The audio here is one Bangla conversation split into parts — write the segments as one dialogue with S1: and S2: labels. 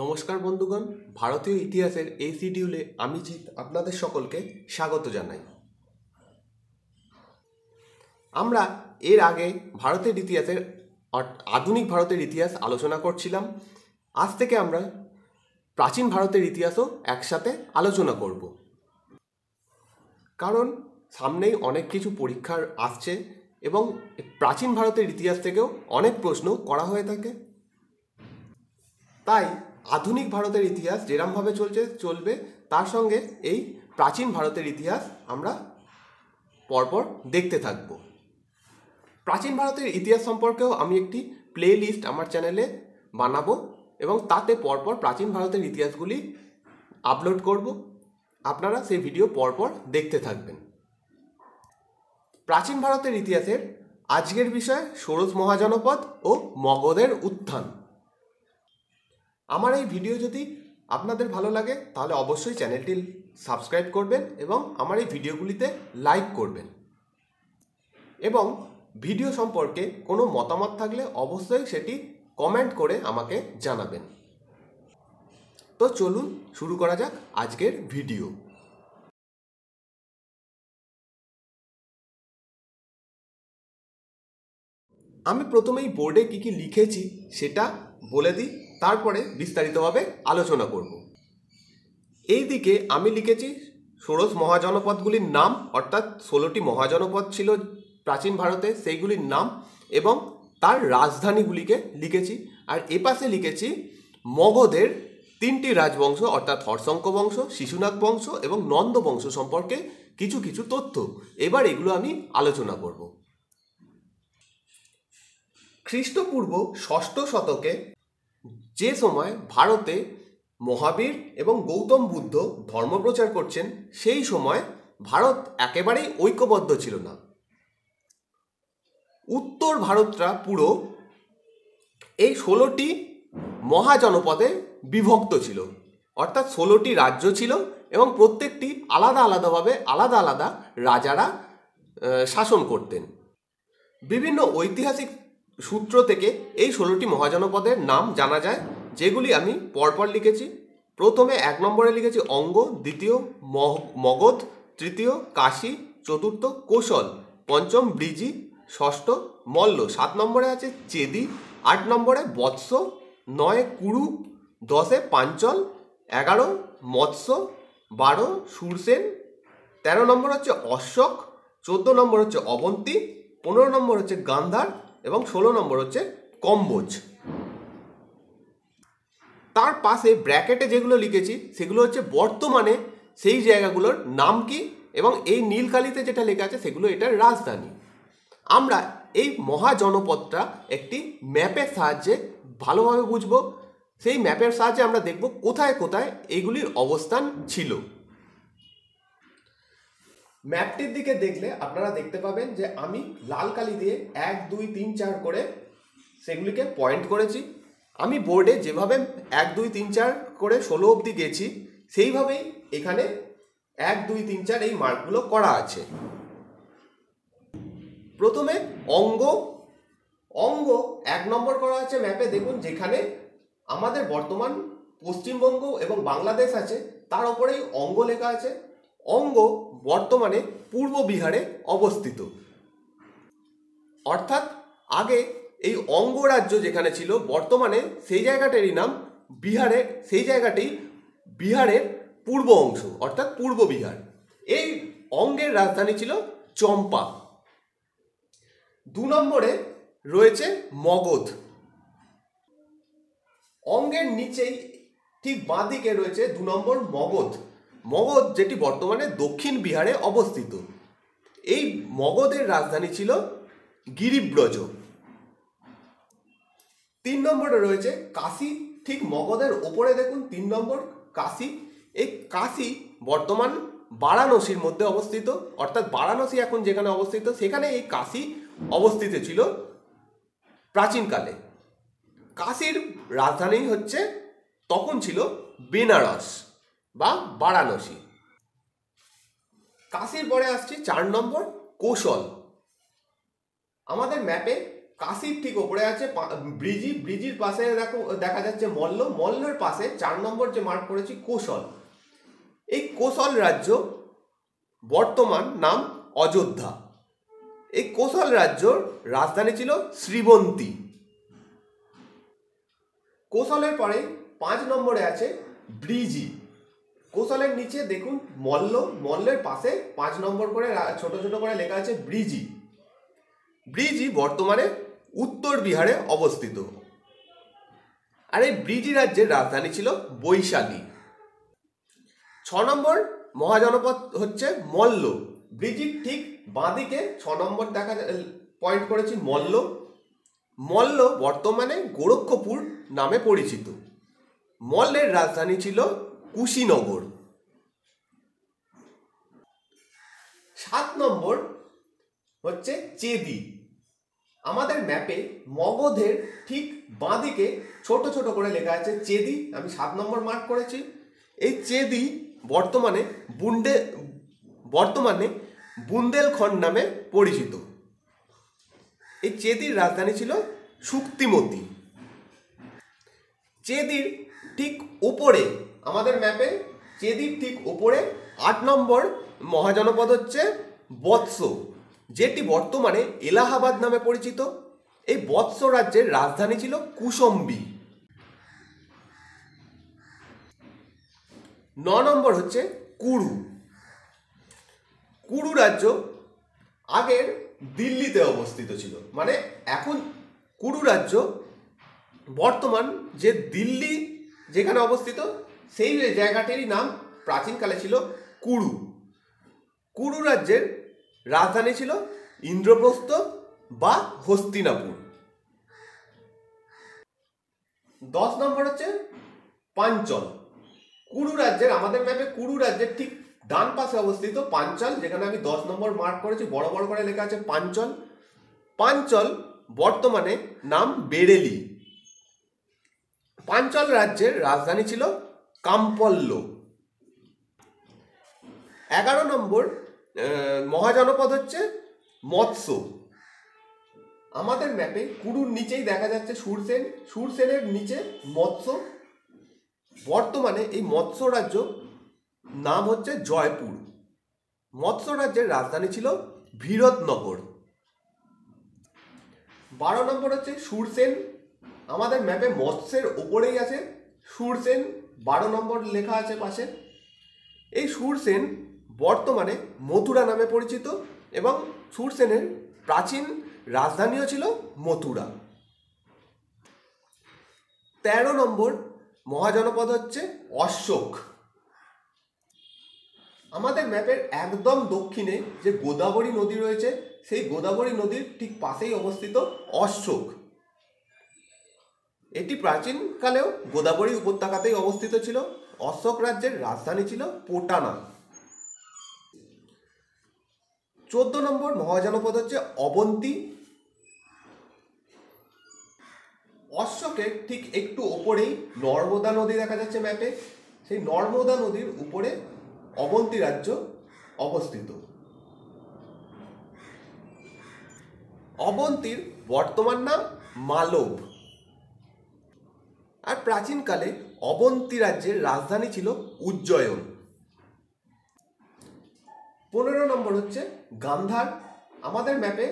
S1: নমস্কার বন্ধুগণ ভারতীয় ইতিহাসের এই শিডিউলে আমি জিৎ আপনাদের সকলকে স্বাগত জানাই আমরা এর আগে ভারতের ইতিহাসের আধুনিক ভারতের ইতিহাস আলোচনা করছিলাম আজ থেকে আমরা প্রাচীন ভারতের ইতিহাসও একসাথে আলোচনা করব কারণ সামনেই অনেক কিছু পরীক্ষার আসছে এবং প্রাচীন ভারতের ইতিহাস থেকেও অনেক প্রশ্ন করা হয়ে থাকে তাই আধুনিক ভারতের ইতিহাস যেরমভাবে চলছে চলবে তার সঙ্গে এই প্রাচীন ভারতের ইতিহাস আমরা পরপর দেখতে থাকব প্রাচীন ভারতের ইতিহাস সম্পর্কেও আমি একটি প্লে লিস্ট আমার চ্যানেলে বানাবো এবং তাতে পরপর প্রাচীন ভারতের ইতিহাসগুলি আপলোড করব আপনারা সেই ভিডিও পরপর দেখতে থাকবেন প্রাচীন ভারতের ইতিহাসের আজকের বিষয় ষোড়শ মহাজনপদ ও মগধের উত্থান আমার এই ভিডিও যদি আপনাদের ভালো লাগে তাহলে অবশ্যই চ্যানেলটি সাবস্ক্রাইব করবেন এবং আমার এই ভিডিওগুলিতে লাইক করবেন এবং ভিডিও সম্পর্কে কোনো মতামত থাকলে অবশ্যই সেটি কমেন্ট করে আমাকে জানাবেন তো চলুন শুরু করা যাক আজকের ভিডিও আমি প্রথমেই বোর্ডে কী কী লিখেছি সেটা বলে দিই তারপরে বিস্তারিতভাবে আলোচনা করব এই দিকে আমি লিখেছি ষোড়শ মহাজনপদগুলির নাম অর্থাৎ ষোলোটি মহাজনপদ ছিল প্রাচীন ভারতে সেইগুলির নাম এবং তার রাজধানীগুলিকে লিখেছি আর এপাশে লিখেছি মগধের তিনটি রাজবংশ অর্থাৎ হর্ষঙ্ক বংশ শিশুনাগ বংশ এবং নন্দ বংশ সম্পর্কে কিছু কিছু তথ্য এবার এগুলো আমি আলোচনা করব খ্রিস্টপূর্ব ষষ্ঠ শতকে যে সময় ভারতে মহাবীর এবং গৌতম বুদ্ধ ধর্ম প্রচার করছেন সেই সময় ভারত একেবারেই ঐক্যবদ্ধ ছিল না উত্তর ভারতরা পুরো এই ষোলোটি মহাজনপদে বিভক্ত ছিল অর্থাৎ ষোলোটি রাজ্য ছিল এবং প্রত্যেকটি আলাদা আলাদাভাবে আলাদা আলাদা রাজারা শাসন করতেন বিভিন্ন ঐতিহাসিক সূত্র থেকে এই ষোলোটি মহাজনপদের নাম জানা যায় যেগুলি আমি পরপর লিখেছি প্রথমে এক নম্বরে লিখেছি অঙ্গ দ্বিতীয় মগধ তৃতীয় কাশী চতুর্থ কৌশল পঞ্চম ব্রিজি ষষ্ঠ মল্ল সাত নম্বরে আছে চেদি আট নম্বরে বৎস নয় কুরু দশে পাঞ্চল এগারো মৎস্য বারো সুরসেন তেরো নম্বর হচ্ছে অশ্বক চোদ্দো নম্বর হচ্ছে অবন্তী পনেরো নম্বর হচ্ছে গান্ধার এবং ষোলো নম্বর হচ্ছে কম্বোজ তার পাশে ব্র্যাকেটে যেগুলো লিখেছি সেগুলো হচ্ছে বর্তমানে সেই জায়গাগুলোর নাম কি এবং এই নীলকালিতে যেটা লেখা আছে সেগুলো এটার রাজধানী আমরা এই মহাজনপদটা একটি ম্যাপের সাহায্যে ভালোভাবে বুঝব সেই ম্যাপের সাহায্যে আমরা দেখব কোথায় কোথায় এইগুলির অবস্থান ছিল ম্যাপটির দিকে দেখলে আপনারা দেখতে পাবেন যে আমি লাল কালি দিয়ে এক দুই তিন চার করে সেগুলিকে পয়েন্ট করেছি আমি বোর্ডে যেভাবে এক দুই তিন চার করে ষোলো অবধি গেছি সেইভাবেই এখানে এক দুই তিন চার এই মার্কগুলো করা আছে প্রথমে অঙ্গ অঙ্গ এক নম্বর করা আছে ম্যাপে দেখুন যেখানে আমাদের বর্তমান পশ্চিমবঙ্গ এবং বাংলাদেশ আছে তার ওপরেই অঙ্গ লেখা আছে অঙ্গ বর্তমানে পূর্ব বিহারে অবস্থিত অর্থাৎ আগে এই অঙ্গরাজ্য যেখানে ছিল বর্তমানে সেই জায়গাটারই নাম বিহারে সেই জায়গাটি বিহারের পূর্ব অংশ অর্থাৎ পূর্ব বিহার এই অঙ্গের রাজধানী ছিল চম্পা দু নম্বরে রয়েছে মগধ অঙ্গের নিচেই ঠিক বাঁদিকে রয়েছে দু নম্বর মগধ মগধ যেটি বর্তমানে দক্ষিণ বিহারে অবস্থিত এই মগধের রাজধানী ছিল গিরিব্রজ তিন নম্বরে রয়েছে কাশি ঠিক মগধের ওপরে দেখুন তিন নম্বর কাশি এই কাশি বর্তমান বারাণসীর মধ্যে অবস্থিত অর্থাৎ বারাণসী এখন যেখানে অবস্থিত সেখানে এই কাশি অবস্থিত ছিল প্রাচীনকালে কাশির রাজধানী হচ্ছে তখন ছিল বেনারস বা বারাণসী কাশির পরে আসছি চার নম্বর কৌশল আমাদের ম্যাপে কাশির ঠিক ওপরে আছে ব্রিজি ব্রিজির পাশে দেখো দেখা যাচ্ছে মল্ল মল্লের পাশে চার নম্বর যে মার্ক করেছি কৌশল এই কৌশল রাজ্য বর্তমান নাম অযোধ্যা এই কৌশল রাজ্যর রাজধানী ছিল শ্রীবন্তী কৌশলের পরে পাঁচ নম্বরে আছে ব্রিজি কৌশলের নিচে দেখুন মল্ল মল্লের পাশে পাঁচ নম্বর করে ছোট ছোট করে লেখা আছে ব্রিজি ব্রিজি বর্তমানে উত্তর বিহারে অবস্থিত আর এই ব্রিজি রাজ্যের রাজধানী ছিল বৈশালী ছ নম্বর মহাজনপদ হচ্ছে মল্ল ব্রিজির ঠিক বাঁদিকে ছ নম্বর দেখা পয়েন্ট করেছি মল্ল মল্ল বর্তমানে গোরক্ষপুর নামে পরিচিত মল্লের রাজধানী ছিল কুশীনগর সাত নম্বর হচ্ছে চেদি আমাদের ম্যাপে মগধের ঠিক বাঁদিকে ছোট ছোট করে লেখা আছে চেদি আমি সাত নম্বর মার্ক করেছি এই চেদি বর্তমানে বুন্ডে বর্তমানে বুন্দেলখণ্ড নামে পরিচিত এই চেদির রাজধানী ছিল শুক্তিমতি চেদির ঠিক উপরে আমাদের ম্যাপে চেদির ঠিক ওপরে আট নম্বর মহাজনপদ হচ্ছে বৎস যেটি বর্তমানে এলাহাবাদ নামে পরিচিত এই বৎস রাজ্যের রাজধানী ছিল কুসম্বি ন নম্বর হচ্ছে কুরু কুরু রাজ্য আগের দিল্লিতে অবস্থিত ছিল মানে এখন কুরু রাজ্য বর্তমান যে দিল্লি যেখানে অবস্থিত সেই জায়গাটিরই নাম প্রাচীনকালে ছিল কুরু কুরু রাজ্যের রাজধানী ছিল ইন্দ্রপ্রস্থ বা হস্তিনাপুর দশ নম্বর হচ্ছে পাঞ্চল কুরু রাজ্যের আমাদের ম্যাপে কুরু রাজ্যের ঠিক ডান পাশে অবস্থিত পাঞ্চল যেখানে আমি দশ নম্বর মার্ক করেছি বড় বড় করে লেখা আছে পাঞ্চল পাঞ্চল বর্তমানে নাম বেরেলি পাঞ্চল রাজ্যের রাজধানী ছিল কাম্পল্য এগারো নম্বর মহাজনপদ হচ্ছে মৎস্য আমাদের ম্যাপে কুরুর নিচেই দেখা যাচ্ছে সুরসেন সুরসেনের নিচে মৎস্য বর্তমানে এই মৎস্য রাজ্য নাম হচ্ছে জয়পুর মৎস্য রাজ্যের রাজধানী ছিল ভীরতনগর বারো নম্বর হচ্ছে সুরসেন আমাদের ম্যাপে মৎস্যের ওপরেই আছে সুরসেন বারো নম্বর লেখা আছে পাশে এই সুরসেন বর্তমানে মথুরা নামে পরিচিত এবং সুরসেনের প্রাচীন রাজধানীও ছিল মথুরা তেরো নম্বর মহাজনপদ হচ্ছে অশোক আমাদের ম্যাপের একদম দক্ষিণে যে গোদাবরী নদী রয়েছে সেই গোদাবরী নদীর ঠিক পাশেই অবস্থিত অশোক এটি প্রাচীনকালেও গোদাবরী উপত্যকাতেই অবস্থিত ছিল অশোক রাজ্যের রাজধানী ছিল পোটানা চোদ্দ নম্বর মহাজনপদ হচ্ছে অবন্তী অশোকের ঠিক একটু ওপরেই নর্মদা নদী দেখা যাচ্ছে ম্যাপে সেই নর্মদা নদীর উপরে অবন্তী রাজ্য অবস্থিত অবন্তীর বর্তমান নাম মালব আর প্রাচীনকালে অবন্তী রাজ্যের রাজধানী ছিল উজ্জয়ন পনেরো নম্বর হচ্ছে গান্ধার আমাদের ম্যাপে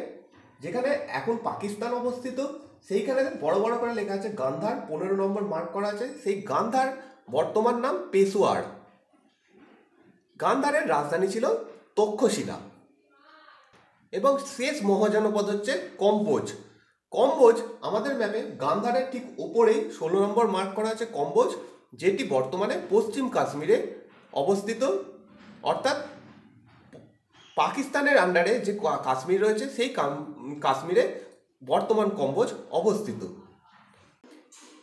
S1: যেখানে এখন পাকিস্তান অবস্থিত সেইখানে বড় বড় করে লেখা আছে গান্ধার পনেরো নম্বর মার্ক করা আছে সেই গান্ধার বর্তমান নাম পেশোয়ার গান্ধারের রাজধানী ছিল তক্ষশিলা এবং শেষ মহাজনপদ হচ্ছে কম্বোজ কম্বোজ আমাদের ম্যাপে গান্ধারের ঠিক ওপরেই ষোলো নম্বর মার্ক করা আছে কম্বোজ যেটি বর্তমানে পশ্চিম কাশ্মীরে অবস্থিত অর্থাৎ পাকিস্তানের আন্ডারে যে কাশ্মীর রয়েছে সেই কাশ্মীরে বর্তমান কম্বোজ অবস্থিত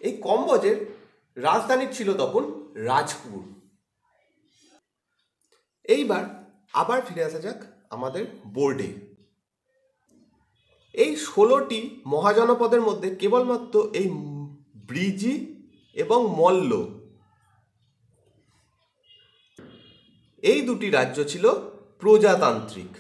S1: এই কম্বোজের রাজধানী ছিল তখন রাজপুর এইবার আবার ফিরে আসা যাক আমাদের বোর্ডে এই ষোলোটি মহাজনপদের মধ্যে কেবলমাত্র এই ব্রিজি এবং মল্ল এই দুটি রাজ্য ছিল প্রজাতান্ত্রিক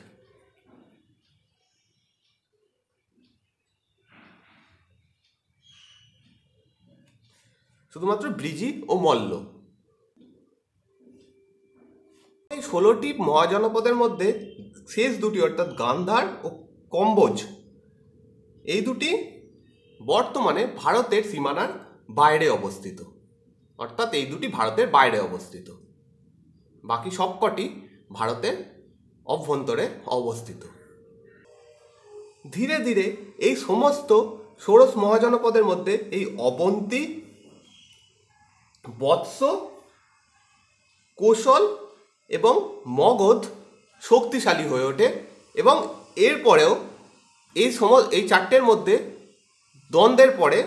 S1: শুধুমাত্র ব্রিজি ও মল্ল এই ষোলোটি মহাজনপদের মধ্যে শেষ দুটি অর্থাৎ গান্ধার ও কম্বোজ এই দুটি বর্তমানে ভারতের সীমানার বাইরে অবস্থিত অর্থাৎ এই দুটি ভারতের বাইরে অবস্থিত বাকি সবকটি ভারতের অভ্যন্তরে অবস্থিত ধীরে ধীরে এই সমস্ত ষোড়শ মহাজনপদের মধ্যে এই অবন্তি বৎস কৌশল এবং মগধ শক্তিশালী হয়ে ওঠে এবং এরপরেও এই সম এই চারটের মধ্যে দ্বন্দ্বের পরে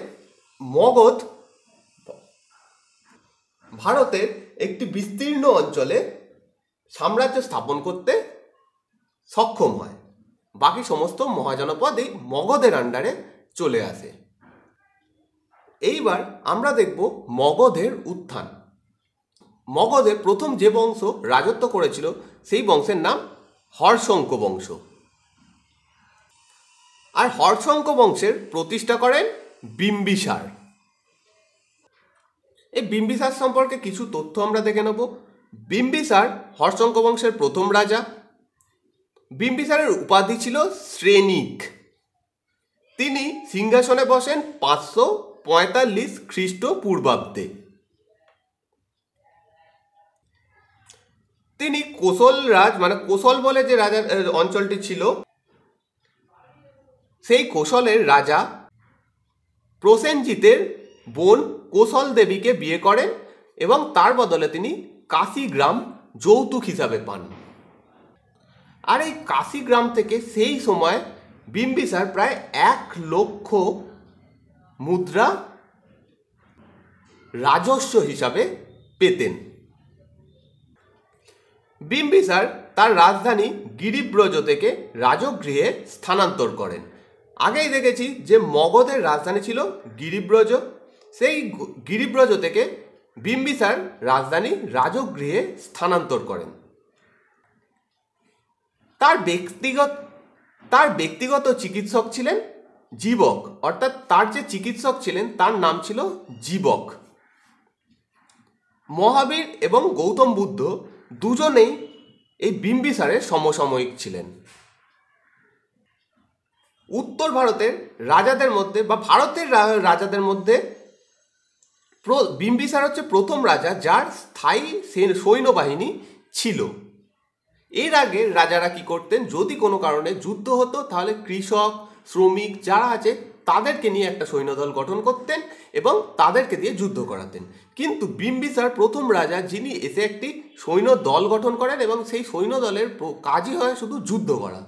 S1: মগধ ভারতের একটি বিস্তীর্ণ অঞ্চলে সাম্রাজ্য স্থাপন করতে সক্ষম হয় বাকি সমস্ত মহাজনপদ এই মগধের আন্ডারে চলে আসে এইবার আমরা দেখব মগধের উত্থান মগধের প্রথম যে বংশ রাজত্ব করেছিল সেই বংশের নাম হরশঙ্ক বংশ আর হর্ষঙ্ক বংশের প্রতিষ্ঠা করেন বিম্বিসার এই বিম্বিসার সম্পর্কে কিছু তথ্য আমরা দেখে নেব বিম্বিসার হর্ষঙ্ক বংশের প্রথম রাজা বিম্বিসারের উপাধি ছিল শ্রেণিক তিনি সিংহাসনে বসেন পাঁচশো পঁয়তাল্লিশ খ্রিস্টপূর্বাব্দে তিনি কোশল রাজ মানে কোশল বলে যে রাজার অঞ্চলটি ছিল সেই কোশলের রাজা প্রসেনজিতের বোন কোশল দেবীকে বিয়ে করেন এবং তার বদলে তিনি কাশিগ্রাম যৌতুক হিসাবে পান আর এই কাশিগ্রাম থেকে সেই সময় বিম্বিসার প্রায় এক লক্ষ মুদ্রা রাজস্ব হিসাবে পেতেন বিম্বিসার তার রাজধানী গিরিব্রজ থেকে রাজগৃহে স্থানান্তর করেন আগেই দেখেছি যে মগধের রাজধানী ছিল গিরিব্রজ সেই গিরিব্রজ থেকে বিম্বিসার রাজধানী রাজগৃহে স্থানান্তর করেন তার ব্যক্তিগত তার ব্যক্তিগত চিকিৎসক ছিলেন জীবক অর্থাৎ তার যে চিকিৎসক ছিলেন তার নাম ছিল জীবক মহাবীর এবং গৌতম বুদ্ধ দুজনেই এই বিম্বিসারের সমসাময়িক ছিলেন উত্তর ভারতের রাজাদের মধ্যে বা ভারতের রাজাদের মধ্যে বিম্বিসার হচ্ছে প্রথম রাজা যার স্থায়ী সৈন্যবাহিনী ছিল এর আগে রাজারা কি করতেন যদি কোনো কারণে যুদ্ধ হতো তাহলে কৃষক শ্রমিক যারা আছে তাদেরকে নিয়ে একটা সৈন্যদল গঠন করতেন এবং তাদেরকে দিয়ে যুদ্ধ করাতেন কিন্তু বিম্বিসার প্রথম রাজা যিনি এসে একটি সৈন্য দল গঠন করেন এবং সেই সৈন্যদলের কাজই হয় শুধু যুদ্ধ করা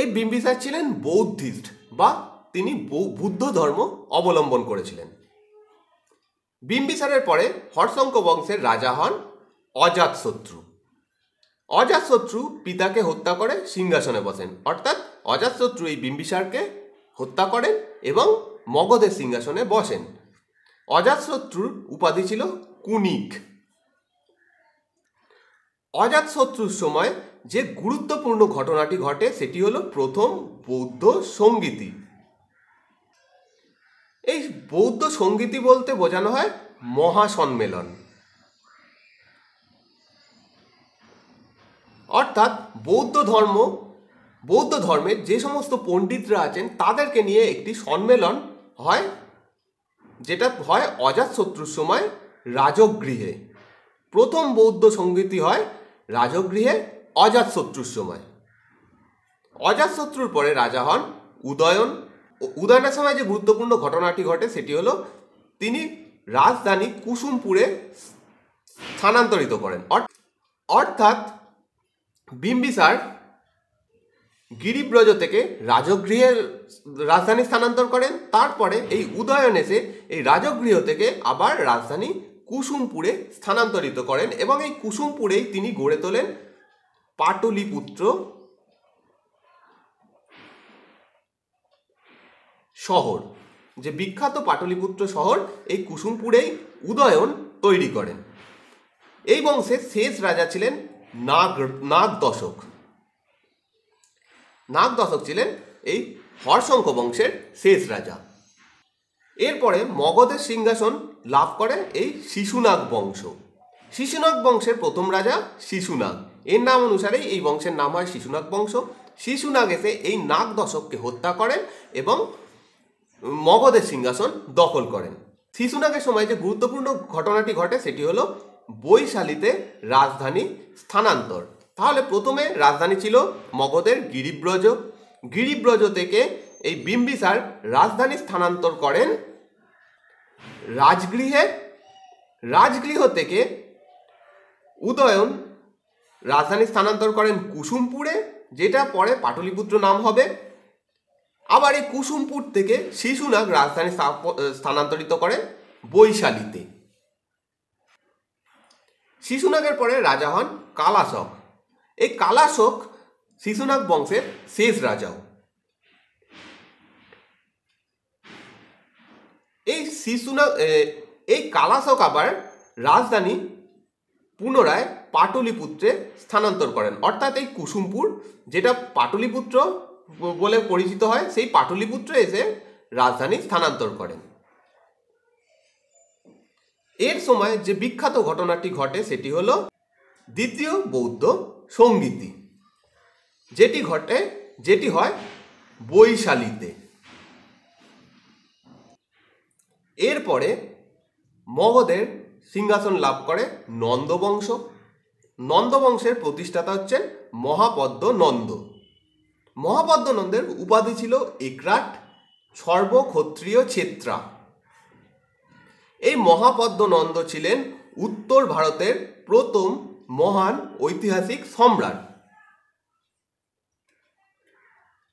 S1: এই বিম্বিসার ছিলেন বৌদ্ধিস্ট বা তিনি বুদ্ধ ধর্ম অবলম্বন করেছিলেন বিম্বিসারের পরে হরশঙ্ক বংশের রাজা হন অজাতশত্রু অজাতশত্রু পিতাকে হত্যা করে সিংহাসনে বসেন অর্থাৎ অজাতশত্রু এই বিম্বিসারকে হত্যা করেন এবং মগধের সিংহাসনে বসেন অজাতশত্রুর উপাধি ছিল কুনিক অজাতশত্রুর সময় যে গুরুত্বপূর্ণ ঘটনাটি ঘটে সেটি হলো প্রথম বৌদ্ধ সঙ্গীতি এই বৌদ্ধ সঙ্গীতি বলতে বোঝানো হয় মহাসম্মেলন অর্থাৎ বৌদ্ধ ধর্ম বৌদ্ধ ধর্মের যে সমস্ত পণ্ডিতরা আছেন তাদেরকে নিয়ে একটি সম্মেলন হয় যেটা হয় অজাতশত্রুর সময় রাজগৃহে প্রথম বৌদ্ধ সঙ্গীতি হয় রাজগৃহে অজাত শত্রুর সময় অজাত শত্রুর পরে রাজা হন উদয়ন উদয়নের সময় যে গুরুত্বপূর্ণ ঘটনাটি ঘটে সেটি হলো তিনি রাজধানী কুসুমপুরে স্থানান্তরিত করেন অর্থাৎ বিম্বিসার গিরিব্রজ থেকে রাজগৃহে রাজধানী স্থানান্তর করেন তারপরে এই উদয়ন এসে এই রাজগৃহ থেকে আবার রাজধানী কুসুমপুরে স্থানান্তরিত করেন এবং এই কুসুমপুরেই তিনি গড়ে তোলেন পাটলিপুত্র শহর যে বিখ্যাত পাটলিপুত্র শহর এই কুসুমপুরেই উদয়ন তৈরি করেন এই বংশের শেষ রাজা ছিলেন নাগ নাগ দশক নাগ দশক ছিলেন এই হর্ষঙ্ক বংশের শেষ রাজা এরপরে মগধের সিংহাসন লাভ করেন এই শিশুনাগ বংশ শিশুনাগ বংশের প্রথম রাজা শিশুনাগ এর নাম অনুসারেই এই বংশের নাম হয় শিশুনাগ বংশ শিশুনাগ এসে এই নাগ দশককে হত্যা করেন এবং মগধের সিংহাসন দখল করেন শিশুনাগের সময় যে গুরুত্বপূর্ণ ঘটনাটি ঘটে সেটি হলো বৈশালীতে রাজধানী স্থানান্তর তাহলে প্রথমে রাজধানী ছিল মগধের গিরিব্রজ গিরিব্রজ থেকে এই বিম্বিসার রাজধানী স্থানান্তর করেন রাজগৃহে রাজগৃহ থেকে উদয়ন রাজধানী স্থানান্তর করেন কুসুমপুরে যেটা পরে পাটলিপুত্র নাম হবে আবার এই কুসুমপুর থেকে শিশুনাগ রাজধানী স্থানান্তরিত করে বৈশালীতে শিশুনাগের পরে রাজা হন কালাশক এই কালাশক শিশুনাগ বংশের শেষ রাজাও এই শিশুনাগ এই কালাশক আবার রাজধানী পুনরায় পাটলিপুত্রে স্থানান্তর করেন অর্থাৎ এই কুসুমপুর যেটা পাটলিপুত্র বলে পরিচিত হয় সেই পাটলিপুত্র এসে রাজধানী স্থানান্তর করেন এর সময় যে বিখ্যাত ঘটনাটি ঘটে সেটি হল দ্বিতীয় বৌদ্ধ সঙ্গীতি যেটি ঘটে যেটি হয় বৈশালীতে এরপরে মগধের সিংহাসন লাভ করে নন্দবংশ নন্দবংশের প্রতিষ্ঠাতা হচ্ছেন মহাপদ্ম নন্দ মহাপদ্ম নন্দের উপাধি ছিল একরাট সর্বক্ষত্রিয় ছেত্রা এই মহাপদ্ম নন্দ ছিলেন উত্তর ভারতের প্রথম মহান ঐতিহাসিক সম্রাট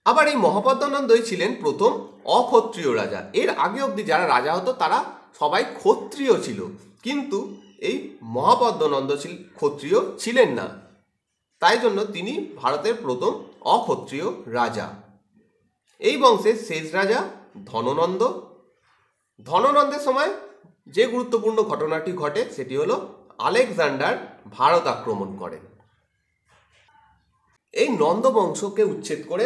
S1: আবার এই মহাপদ্মানন্দই ছিলেন প্রথম অক্ষত্রিয় রাজা এর আগে অবধি যারা রাজা হতো তারা সবাই ক্ষত্রিয় ছিল কিন্তু এই ছিল ক্ষত্রিয় ছিলেন না তাই জন্য তিনি ভারতের প্রথম অক্ষত্রিয় রাজা এই বংশের শেষ রাজা ধননন্দ ধননন্দের সময় যে গুরুত্বপূর্ণ ঘটনাটি ঘটে সেটি হলো আলেকজান্ডার ভারত আক্রমণ করেন এই নন্দ বংশকে উচ্ছেদ করে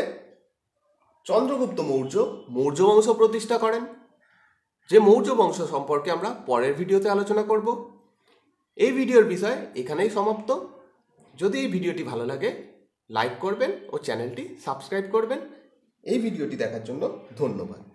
S1: চন্দ্রগুপ্ত মৌর্য মৌর্য বংশ প্রতিষ্ঠা করেন যে মৌর্য বংশ সম্পর্কে আমরা পরের ভিডিওতে আলোচনা করব এই ভিডিওর বিষয় এখানেই সমাপ্ত যদি এই ভিডিওটি ভালো লাগে লাইক করবেন ও চ্যানেলটি সাবস্ক্রাইব করবেন এই ভিডিওটি দেখার জন্য ধন্যবাদ